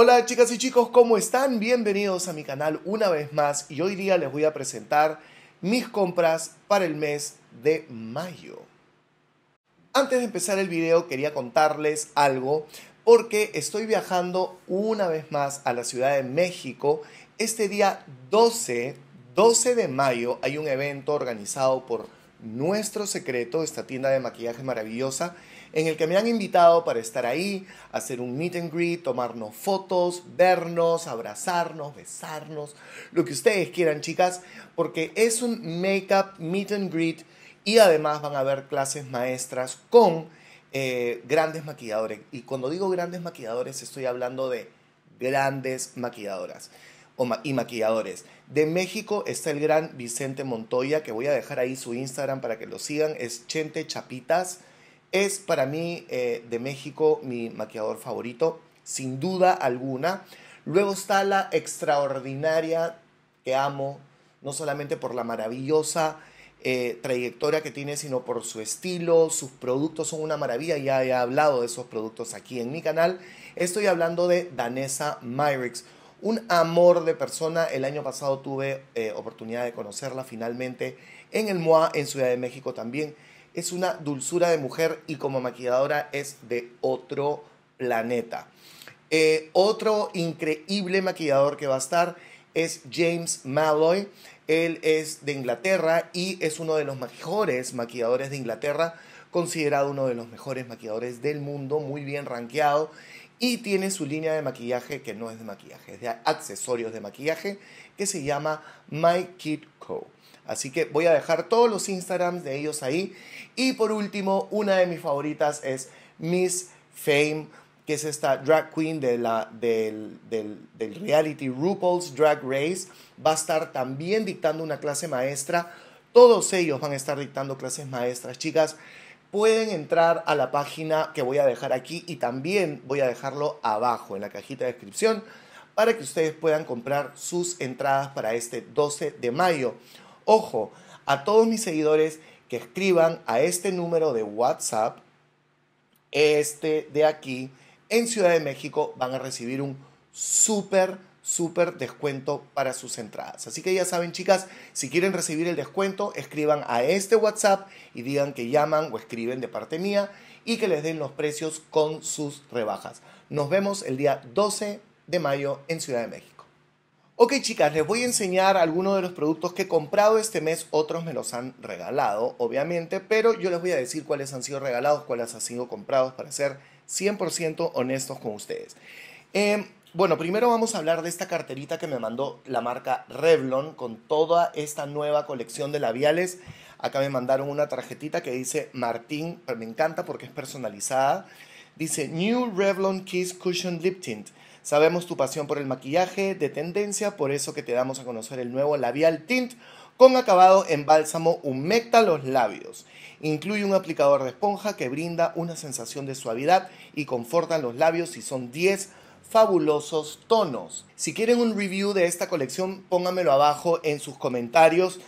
Hola chicas y chicos, ¿cómo están? Bienvenidos a mi canal una vez más y hoy día les voy a presentar mis compras para el mes de mayo. Antes de empezar el video quería contarles algo porque estoy viajando una vez más a la Ciudad de México. Este día 12, 12 de mayo hay un evento organizado por Nuestro Secreto, esta tienda de maquillaje maravillosa en el que me han invitado para estar ahí, hacer un meet and greet, tomarnos fotos, vernos, abrazarnos, besarnos, lo que ustedes quieran, chicas, porque es un make-up meet and greet y además van a haber clases maestras con eh, grandes maquilladores. Y cuando digo grandes maquilladores, estoy hablando de grandes maquilladoras y maquilladores. De México está el gran Vicente Montoya, que voy a dejar ahí su Instagram para que lo sigan, es Chente Chapitas. Es para mí eh, de México mi maquillador favorito, sin duda alguna. Luego está la extraordinaria que amo, no solamente por la maravillosa eh, trayectoria que tiene, sino por su estilo. Sus productos son una maravilla, ya he hablado de esos productos aquí en mi canal. Estoy hablando de Danesa Myrix. Un amor de persona. El año pasado tuve eh, oportunidad de conocerla finalmente en el MOA, en Ciudad de México también es una dulzura de mujer y como maquilladora es de otro planeta. Eh, otro increíble maquillador que va a estar es James Malloy. Él es de Inglaterra y es uno de los mejores maquilladores de Inglaterra, considerado uno de los mejores maquilladores del mundo, muy bien rankeado. Y tiene su línea de maquillaje que no es de maquillaje, es de accesorios de maquillaje, que se llama My Kid Co. Así que voy a dejar todos los Instagrams de ellos ahí. Y por último, una de mis favoritas es Miss Fame, que es esta drag queen de la, del, reality RuPaul's Drag Race. Va a estar también dictando una clase maestra. Todos ellos van a estar dictando clases maestras, chicas pueden entrar a la página que voy a dejar aquí y también voy a dejarlo abajo en la cajita de descripción para que ustedes puedan comprar sus entradas para este 12 de mayo. Ojo, a todos mis seguidores que escriban a este número de WhatsApp, este de aquí, en Ciudad de México, van a recibir un súper, súper descuento para sus entradas. Así que ya saben, chicas, si quieren recibir el descuento, escriban a este WhatsApp y digan que llaman o escriben de parte mía y que les den los precios con sus rebajas. Nos vemos el día 12 de mayo en Ciudad de México. Ok chicas, les voy a enseñar algunos de los productos que he comprado este mes, otros me los han regalado, obviamente, pero yo les voy a decir cuáles han sido regalados, cuáles han sido comprados para ser 100% honestos con ustedes. Em, bueno, primero vamos a hablar de esta carterita que me mandó la marca Revlon con toda esta nueva colección de labiales. Acá me mandaron una tarjetita que dice Martín, pero me encanta porque es personalizada. Dice New Revlon Kiss Cushion Lip Tint. Sabemos tu pasión por el maquillaje de tendencia, por eso que te damos a conocer el nuevo labial tint con acabado en bálsamo humecta los labios. Incluye un aplicador de esponja que brinda una sensación de suavidad y confortan los labios y son 10 fabulosos tonos. Si quieren un review de esta colección, pónganmelo abajo en sus comentarios.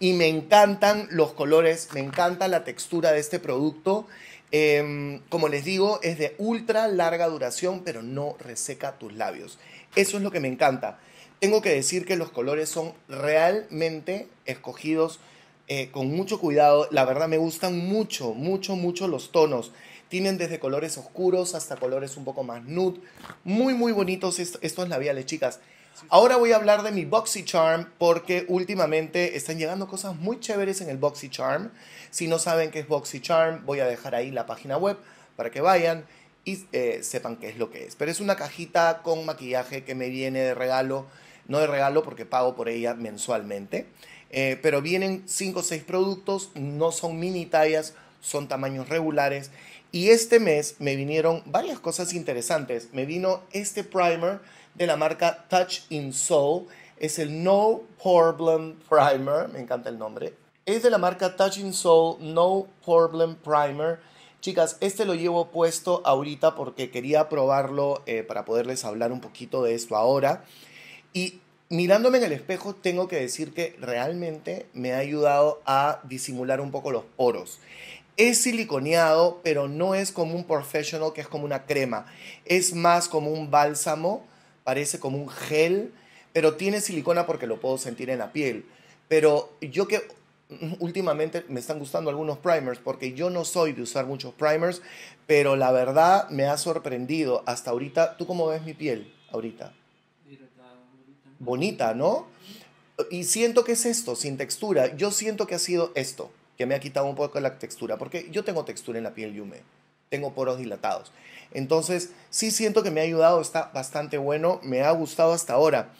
Y me encantan los colores, me encanta la textura de este producto. Em, como les digo, es de ultra larga duración, pero no reseca tus labios. Eso es lo que me encanta. Tengo que decir que los colores son realmente escogidos eh, con mucho cuidado. La verdad me gustan mucho, mucho, mucho los tonos. Tienen desde colores oscuros hasta colores un poco más nude. Muy, muy bonitos estos labiales, chicas. Ahora voy a hablar de mi Boxy Charm porque últimamente están llegando cosas muy chéveres en el Boxy Charm. Si no saben qué es Boxy Charm, voy a dejar ahí la página web para que vayan y eh, sepan qué es lo que es. Pero es una cajita con maquillaje que me viene de regalo, no de regalo porque pago por ella mensualmente. Eh, pero vienen 5 o 6 productos, no son mini tallas, son tamaños regulares. Y este mes me vinieron varias cosas interesantes. Me vino este primer de la marca Touch in Soul. Es el No Problem Primer, me encanta el nombre. Es de la marca Touch in Soul No Problem Primer. Chicas, este lo llevo puesto ahorita porque quería probarlo eh, para poderles hablar un poquito de esto ahora. Y mirándome en el espejo, tengo que decir que realmente me ha ayudado a disimular un poco los poros. Es siliconeado, pero no es como un professional que es como una crema. Es más como un bálsamo parece como un gel, pero tiene silicona porque lo puedo sentir en la piel. Pero yo que últimamente me están gustando algunos primers porque yo no soy de usar muchos primers, pero la verdad me ha sorprendido hasta ahorita. ¿Tú cómo ves mi piel ahorita? Bonita, ¿no? Y siento que es esto, sin textura. Yo siento que ha sido esto, que me ha quitado un poco la textura, porque yo tengo textura en la piel, Yume. Tengo poros dilatados. Entonces, sí siento que me ha ayudado, está bastante bueno, me ha gustado hasta ahora.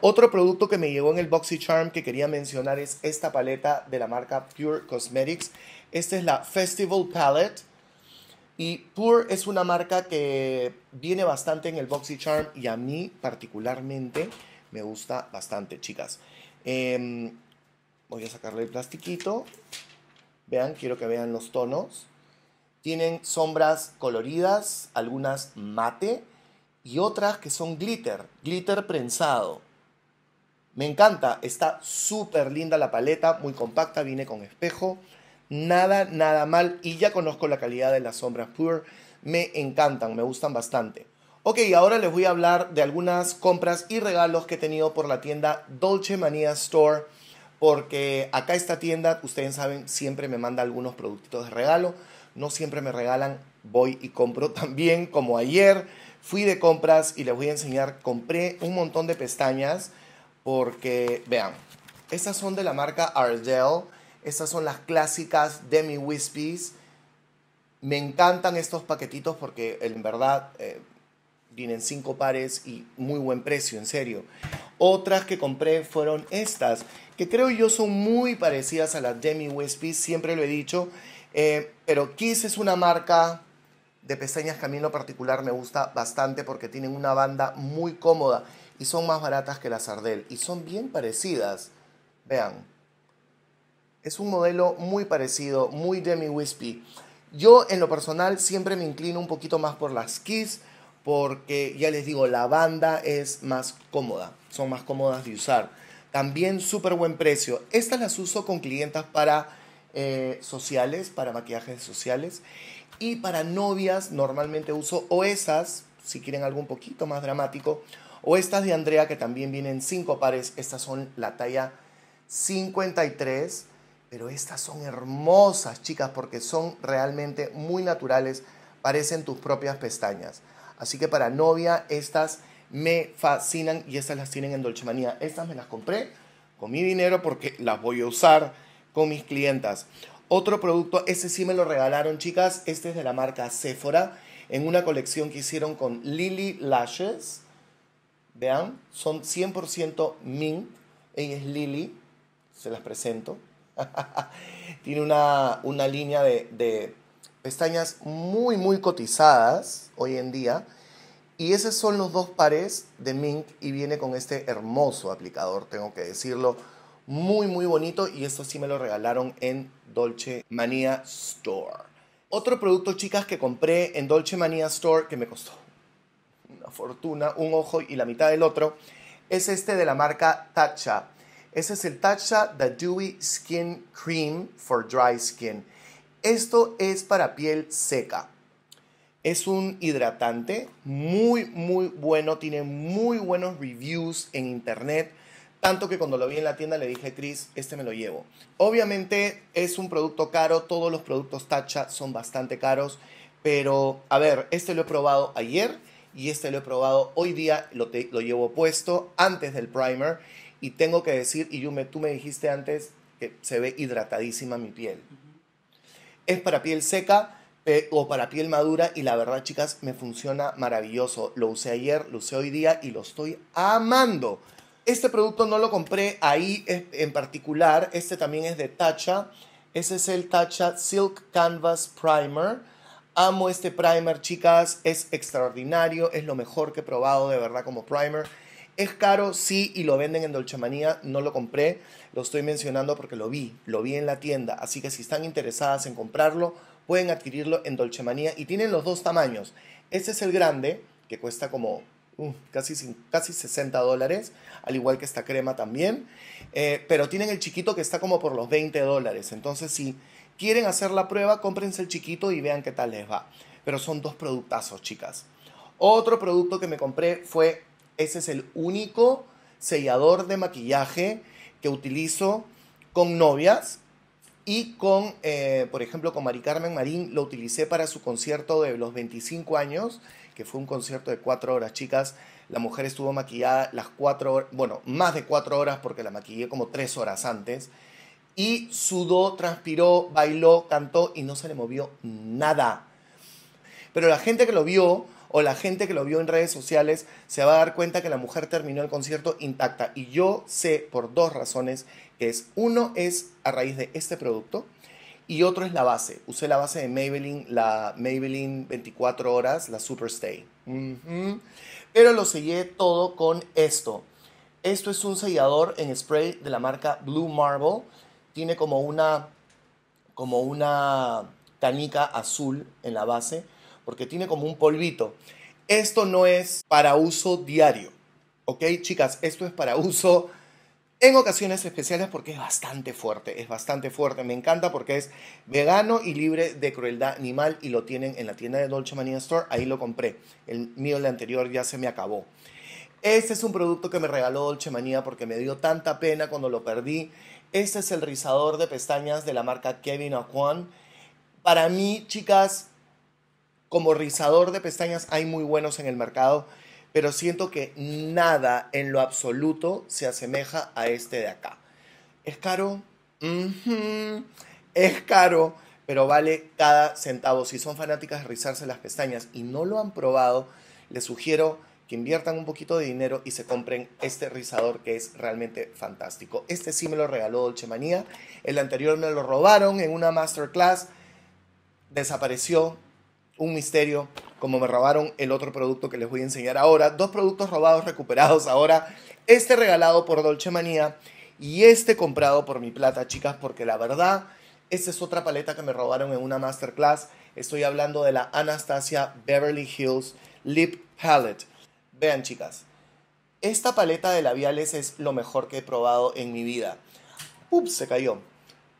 Otro producto que me llegó en el boxy charm que quería mencionar es esta paleta de la marca Pure Cosmetics. Esta es la Festival Palette. Y Pure es una marca que viene bastante en el boxy charm y a mí particularmente me gusta bastante, chicas. Em, voy a sacarle el plastiquito. Vean, quiero que vean los tonos. Tienen sombras coloridas, algunas mate y otras que son glitter, glitter prensado. Me encanta, está súper linda la paleta, muy compacta, viene con espejo. Nada, nada mal y ya conozco la calidad de las sombras Pure. Me encantan, me gustan bastante. Ok, ahora les voy a hablar de algunas compras y regalos que he tenido por la tienda Dolce Manía Store porque acá esta tienda, ustedes saben, siempre me manda algunos productitos de regalo no siempre me regalan, voy y compro también como ayer. Fui de compras y les voy a enseñar, compré un montón de pestañas porque, vean, estas son de la marca Ardell, estas son las clásicas Demi Wispies. Me encantan estos paquetitos porque en verdad eh, vienen cinco pares y muy buen precio, en serio. Otras que compré fueron estas, que creo yo son muy parecidas a las Demi Wispies, siempre lo he dicho. Eh, pero Kiss es una marca de pestañas que a mí en lo particular me gusta bastante porque tienen una banda muy cómoda y son más baratas que las Sardel. y son bien parecidas. Vean, es un modelo muy parecido, muy demi wispy. Yo en lo personal siempre me inclino un poquito más por las Kiss porque ya les digo, la banda es más cómoda, son más cómodas de usar. También súper buen precio. Estas las uso con clientas para eh, sociales, para maquillajes sociales. Y para novias normalmente uso o esas, si quieren algo un poquito más dramático, o estas de Andrea que también vienen cinco pares. Estas son la talla 53, pero estas son hermosas chicas porque son realmente muy naturales, parecen tus propias pestañas. Así que para novia estas me fascinan y estas las tienen en Dolce Manía. Estas me las compré con mi dinero porque las voy a usar con mis clientas. Otro producto, ese sí me lo regalaron, chicas. Este es de la marca Sephora, en una colección que hicieron con Lily Lashes. Vean, son 100% Mink. Ella es Lily, se las presento. Tiene una, línea de, de pestañas muy, muy cotizadas hoy en día. Y esos son los dos pares de Mink y viene con este hermoso aplicador, tengo que decirlo muy muy bonito y esto sí me lo regalaron en Dolce Manía Store. Otro producto, chicas, que compré en Dolce Manía Store que me costó una fortuna, un ojo y la mitad del otro, es este de la marca Tatcha. Ese es el Tatcha The Dewy Skin Cream for Dry Skin. Esto es para piel seca. Es un hidratante muy, muy bueno. Tiene muy buenos reviews en internet. Tanto que cuando lo vi en la tienda le dije, Chris, este me lo llevo. Obviamente es un producto caro, todos los productos Tacha son bastante caros, pero a ver, este lo he probado ayer y este lo he probado hoy día, lo, llevo puesto antes del primer y tengo que decir, y tú me dijiste antes que se ve hidratadísima mi piel. Es para piel seca o para piel madura y la verdad chicas me funciona maravilloso. Lo usé ayer, lo usé hoy día y lo estoy amando. Este producto no lo compré ahí en particular. Este también es de Tatcha. Ese es el Tatcha Silk Canvas Primer. Amo este primer, chicas. Es extraordinario. Es lo mejor que he probado de verdad como primer. Es caro, sí, y lo venden en Dolce Manía. No lo compré. Lo estoy mencionando porque lo vi. Lo vi en la tienda. Así que si están interesadas en comprarlo, pueden adquirirlo en Dolce Manía. Y tienen los dos tamaños. Este es el grande, que cuesta como casi, casi 60 dólares, al igual que esta crema también. Eh, pero tienen el chiquito que está como por los 20 dólares. Entonces, si quieren hacer la prueba, cómprense el chiquito y vean qué tal les va. Pero son dos productazos, chicas. Otro producto que me compré fue, ese es el único sellador de maquillaje que utilizo con novias y con, eh, por ejemplo, con Mari Carmen Marín, lo utilicé para su concierto de los 25 años que fue un concierto de cuatro horas, chicas. La mujer estuvo maquillada las cuatro horas, bueno, más de cuatro horas porque la maquillé como tres horas antes. Y sudó, transpiró, bailó, cantó y no se le movió nada. Pero la gente que lo vio o la gente que lo vio en redes sociales se va a dar cuenta que la mujer terminó el concierto intacta. Y yo sé por dos razones que es, uno es a raíz de este producto, y otro es la base. Usé la base de Maybelline, la Maybelline 24 horas, la Superstay. Pero lo sellé todo con esto. Esto es un sellador en spray de la marca Blue Marble. Tiene como una, como una canica azul en la base, porque tiene como un polvito. Esto no es para uso diario, ¿ok, chicas? Esto es para uso en ocasiones especiales porque es bastante fuerte, es bastante fuerte. Me encanta porque es vegano y libre de crueldad animal y lo tienen en la tienda de Dolce Manía Store. Ahí lo compré. El mío, el anterior, ya se me acabó. Este es un producto que me regaló Dolce Manía porque me dio tanta pena cuando lo perdí. Este es el rizador de pestañas de la marca Kevin Aquan. Para mí, chicas, como rizador de pestañas hay muy buenos en el mercado pero siento que nada en lo absoluto se asemeja a este de acá. ¿Es caro? Es caro, pero vale cada centavo. Si son fanáticas de rizarse las pestañas y no lo han probado, les sugiero que inviertan un poquito de dinero y se compren este rizador que es realmente fantástico. Este sí me lo regaló Dolce Manía, el anterior me lo robaron en una masterclass, desapareció, un misterio, como me robaron el otro producto que les voy a enseñar ahora. Dos productos robados recuperados ahora. Este regalado por Dolce Manía y este comprado por mi plata, chicas, porque la verdad, esta es otra paleta que me robaron en una masterclass. Estoy hablando de la Anastasia Beverly Hills Lip Palette. Vean, chicas, esta paleta de labiales es lo mejor que he probado en mi vida. Ups, se cayó.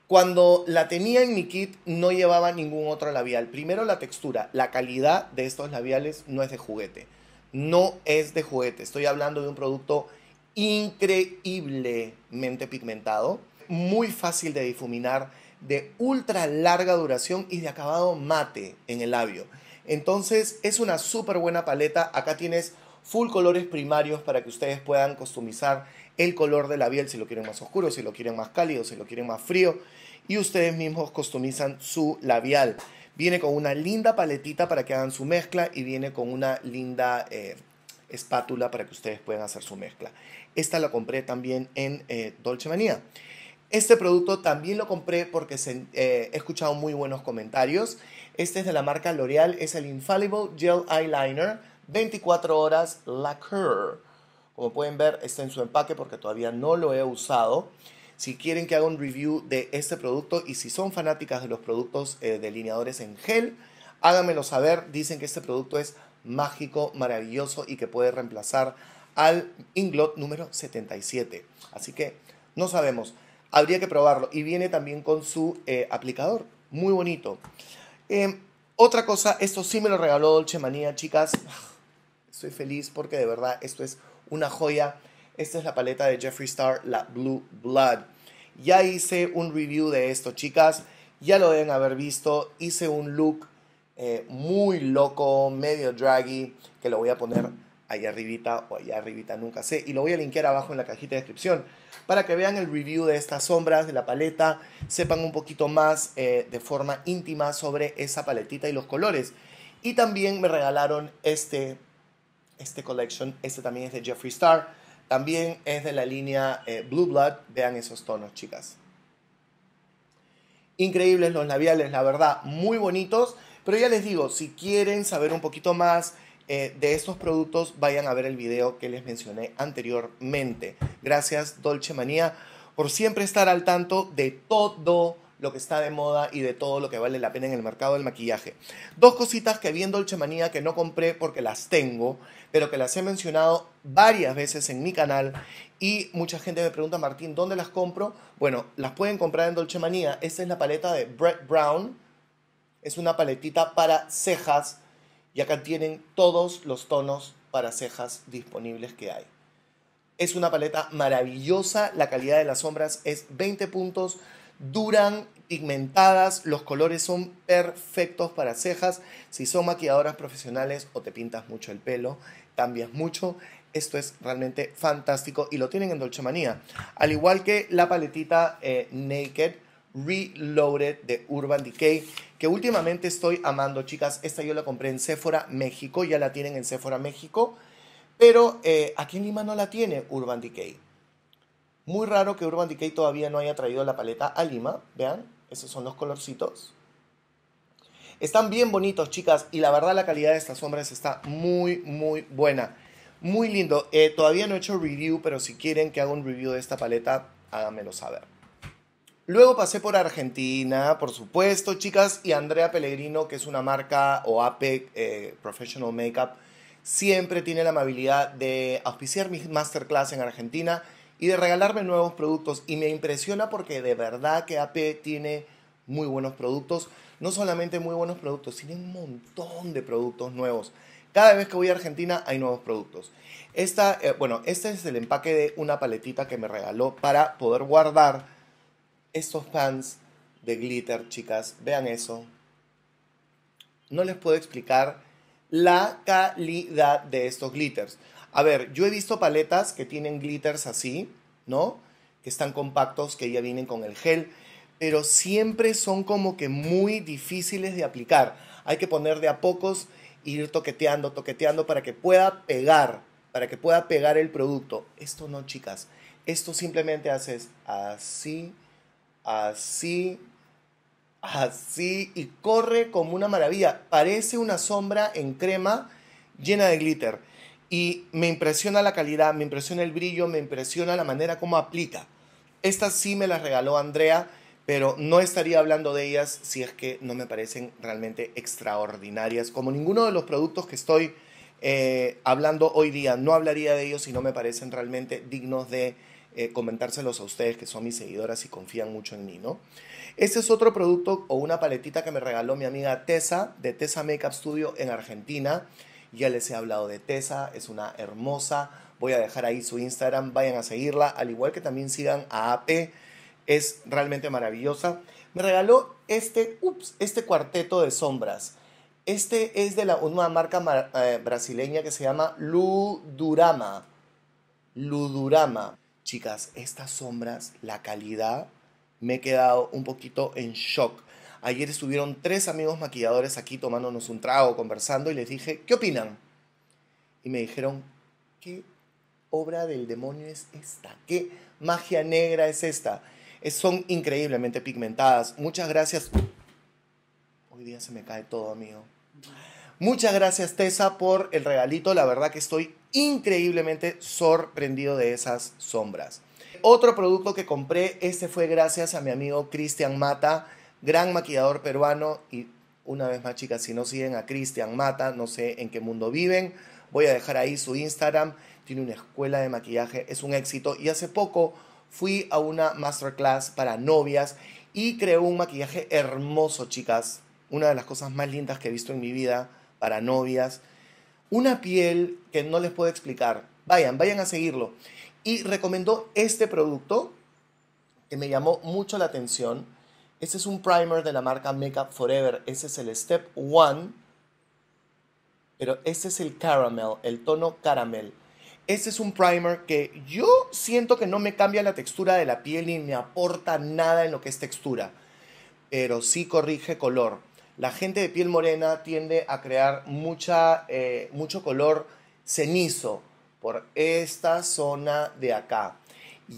Cuando la tenía en mi kit no llevaba ningún otro labial. Primero la textura, la calidad de estos labiales no es de juguete. No es de juguete. Estoy hablando de un producto increíblemente pigmentado, muy fácil de difuminar, de ultra larga duración y de acabado mate en el labio. Entonces es una súper buena paleta. Acá tienes full colores primarios para que ustedes puedan customizar el color de labial, si lo quieren más oscuro, si lo quieren más cálido, si lo quieren más frío. Y ustedes mismos customizan su labial. Viene con una linda paletita para que hagan su mezcla y viene con una linda eh, espátula para que ustedes puedan hacer su mezcla. Esta la compré también en eh, Dolce Manía. Este producto también lo compré porque eh, he escuchado muy buenos comentarios. Este es de la marca L'Oreal, es el Infallible Gel Eyeliner 24 horas Lacquer. Como pueden ver, está en su empaque porque todavía no lo he usado. Si quieren que haga un review de este producto y si son fanáticas de los productos eh, delineadores en gel, háganmelo saber. Dicen que este producto es mágico, maravilloso y que puede reemplazar al Inglot número 77. Así que no sabemos. Habría que probarlo. Y viene también con su eh, aplicador. Muy bonito. Em, otra cosa, esto sí me lo regaló Dolce Manía, chicas. Ah, estoy feliz porque de verdad esto es una joya. Esta es la paleta de Jeffree Star, la Blue Blood. Ya hice un review de esto, chicas. Ya lo deben haber visto. Hice un look eh, muy loco, medio draggy, que lo voy a poner allá arribita o allá arribita, nunca sé. Y lo voy a linkear abajo en la cajita de descripción para que vean el review de estas sombras, de la paleta, sepan un poquito más eh, de forma íntima sobre esa paletita y los colores. Y también me regalaron este este collection. Este también es de Jeffree Star. También es de la línea eh, Blue Blood. Vean esos tonos, chicas. Increíbles los labiales, la verdad, muy bonitos. Pero ya les digo, si quieren saber un poquito más eh, de estos productos, vayan a ver el video que les mencioné anteriormente. Gracias, Dolce Manía, por siempre estar al tanto de todo lo que está de moda y de todo lo que vale la pena en el mercado del maquillaje. Dos cositas que vi en Dolce Manía que no compré porque las tengo, pero que las he mencionado varias veces en mi canal y mucha gente me pregunta, Martín, ¿dónde las compro? Bueno, las pueden comprar en Dolce Manía. Esta es la paleta de Brett Brown. Es una paletita para cejas y acá tienen todos los tonos para cejas disponibles que hay. Es una paleta maravillosa, la calidad de las sombras es 20 puntos, duran pigmentadas, los colores son perfectos para cejas. Si son maquilladoras profesionales o te pintas mucho el pelo, cambias mucho. Esto es realmente fantástico y lo tienen en Dolce Manía. Al igual que la paletita eh, Naked Reloaded de Urban Decay, que últimamente estoy amando, chicas. Esta yo la compré en Sephora México, ya la tienen en Sephora México, pero eh, aquí en Lima no la tiene Urban Decay. Muy raro que Urban Decay todavía no haya traído la paleta a Lima. Vean, esos son los colorcitos. Están bien bonitos, chicas. Y la verdad, la calidad de estas sombras está muy, muy buena. Muy lindo. Eh, todavía no he hecho review, pero si quieren que haga un review de esta paleta, háganmelo saber. Luego pasé por Argentina, por supuesto, chicas. Y Andrea Pellegrino, que es una marca o APEC eh, Professional Makeup, siempre tiene la amabilidad de auspiciar mi masterclass en Argentina y de regalarme nuevos productos. Y me impresiona porque de verdad que AP tiene muy buenos productos. No solamente muy buenos productos, sino un montón de productos nuevos. Cada vez que voy a Argentina hay nuevos productos. Esta, eh, bueno, este es el empaque de una paletita que me regaló para poder guardar estos fans de glitter, chicas. Vean eso. No les puedo explicar la calidad de estos glitters. A ver, yo he visto paletas que tienen glitters así, ¿no? Que están compactos, que ya vienen con el gel, pero siempre son como que muy difíciles de aplicar. Hay que poner de a pocos, ir toqueteando, toqueteando para que pueda pegar, para que pueda pegar el producto. Esto no, chicas. Esto simplemente haces así, así, así y corre como una maravilla. Parece una sombra en crema llena de glitter y me impresiona la calidad, me impresiona el brillo, me impresiona la manera como aplica. Estas sí me las regaló Andrea, pero no estaría hablando de ellas si es que no me parecen realmente extraordinarias, como ninguno de los productos que estoy eh, hablando hoy día. No hablaría de ellos si no me parecen realmente dignos de eh, comentárselos a ustedes que son mis seguidoras y confían mucho en mí, ¿no? Este es otro producto o una paletita que me regaló mi amiga Tessa de Tessa Makeup Studio en Argentina. Ya les he hablado de Tessa, es una hermosa. Voy a dejar ahí su Instagram, vayan a seguirla, al igual que también sigan a AP, es realmente maravillosa. Me regaló este, ups, este cuarteto de sombras. Este es de la, una marca eh, brasileña que se llama Ludurama. Ludurama. Chicas, estas sombras, la calidad, me he quedado un poquito en shock Ayer estuvieron tres amigos maquilladores aquí tomándonos un trago, conversando, y les dije, ¿qué opinan? Y me dijeron, ¿qué obra del demonio es esta? ¿Qué magia negra es esta? son increíblemente pigmentadas. Muchas gracias. Hoy día se me cae todo, amigo. Muchas gracias, Tessa, por el regalito. La verdad que estoy increíblemente sorprendido de esas sombras. Otro producto que compré, este fue gracias a mi amigo Cristian Mata gran maquillador peruano y una vez más chicas, si no siguen a Cristian Mata, no sé en qué mundo viven, voy a dejar ahí su Instagram, tiene una escuela de maquillaje, es un éxito y hace poco fui a una masterclass para novias y creó un maquillaje hermoso chicas, una de las cosas más lindas que he visto en mi vida para novias, una piel que no les puedo explicar, vayan, vayan a seguirlo. Y recomendó este producto que me llamó mucho la atención este es un primer de la marca Makeup Forever. Ese es el Step One, Pero este es el caramel, el tono caramel. Este es un primer que yo siento que no me cambia la textura de la piel ni me aporta nada en lo que es textura. Pero sí corrige color. La gente de piel morena tiende a crear mucha, eh, mucho color cenizo por esta zona de acá.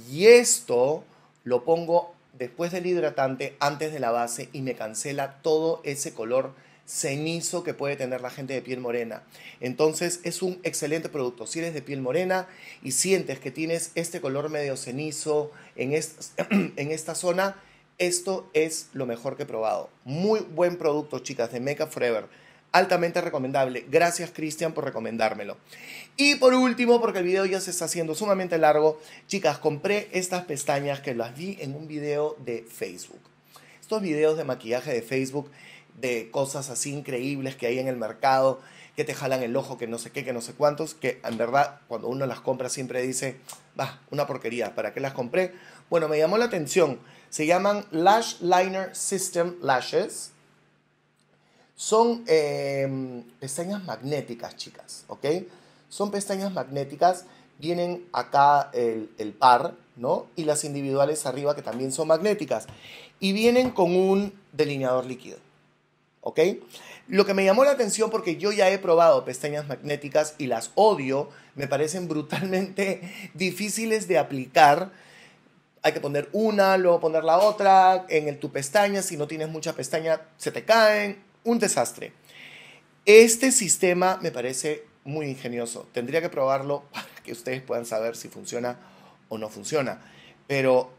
Y esto lo pongo después del hidratante, antes de la base y me cancela todo ese color cenizo que puede tener la gente de piel morena. Entonces es un excelente producto. Si eres de piel morena y sientes que tienes este color medio cenizo en, esta zona, esto es lo mejor que he probado. Muy buen producto, chicas, de Makeup Forever altamente recomendable. Gracias Cristian por recomendármelo. Y por último, porque el video ya se está haciendo sumamente largo, chicas, compré estas pestañas que las vi en un video de Facebook. Estos videos de maquillaje de Facebook, de cosas así increíbles que hay en el mercado, que te jalan el ojo, que no sé qué, que no sé cuántos, que en verdad cuando uno las compra siempre dice, va, una porquería, ¿para qué las compré? Bueno, me llamó la atención. Se llaman Lash Liner System Lashes son em, pestañas magnéticas, chicas, ¿ok? Son pestañas magnéticas, vienen acá el, par, ¿no? Y las individuales arriba que también son magnéticas. Y vienen con un delineador líquido, ¿ok? Lo que me llamó la atención porque yo ya he probado pestañas magnéticas y las odio, me parecen brutalmente difíciles de aplicar. Hay que poner una, luego poner la otra en el, tu pestaña, si no tienes mucha pestaña se te caen un desastre. Este sistema me parece muy ingenioso. Tendría que probarlo para que ustedes puedan saber si funciona o no funciona. Pero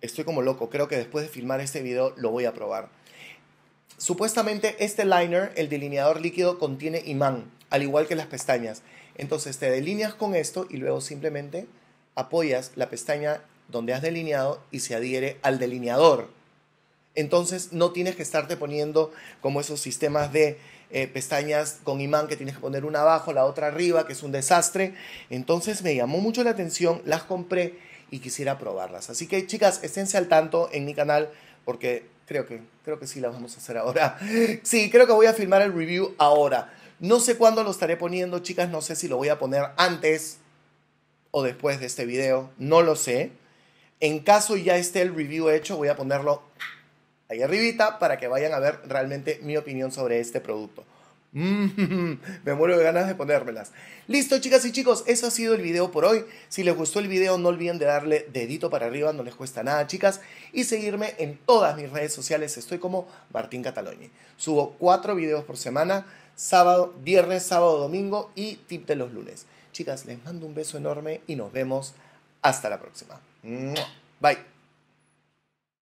estoy como loco. Creo que después de filmar este video lo voy a probar. Supuestamente este liner, el delineador líquido, contiene imán, al igual que las pestañas. Entonces te delineas con esto y luego simplemente apoyas la pestaña donde has delineado y se adhiere al delineador. Entonces no tienes que estarte poniendo como esos sistemas de eh, pestañas con imán que tienes que poner una abajo, la otra arriba, que es un desastre. Entonces me llamó mucho la atención, las compré y quisiera probarlas. Así que chicas, esténse al tanto en mi canal porque creo que, creo que sí las vamos a hacer ahora. Sí, creo que voy a filmar el review ahora. No sé cuándo lo estaré poniendo, chicas, no sé si lo voy a poner antes o después de este video, no lo sé. En caso ya esté el review hecho, voy a ponerlo ahí arribita para que vayan a ver realmente mi opinión sobre este producto. Mm, me muero de ganas de ponérmelas. Listo, chicas y chicos, eso ha sido el video por hoy. Si les gustó el video, no olviden de darle dedito para arriba, no les cuesta nada, chicas. Y seguirme en todas mis redes sociales. Estoy como Martín Cataloni Subo cuatro videos por semana: sábado, viernes, sábado, domingo y tip de los lunes. Chicas, les mando un beso enorme y nos vemos hasta la próxima. Bye.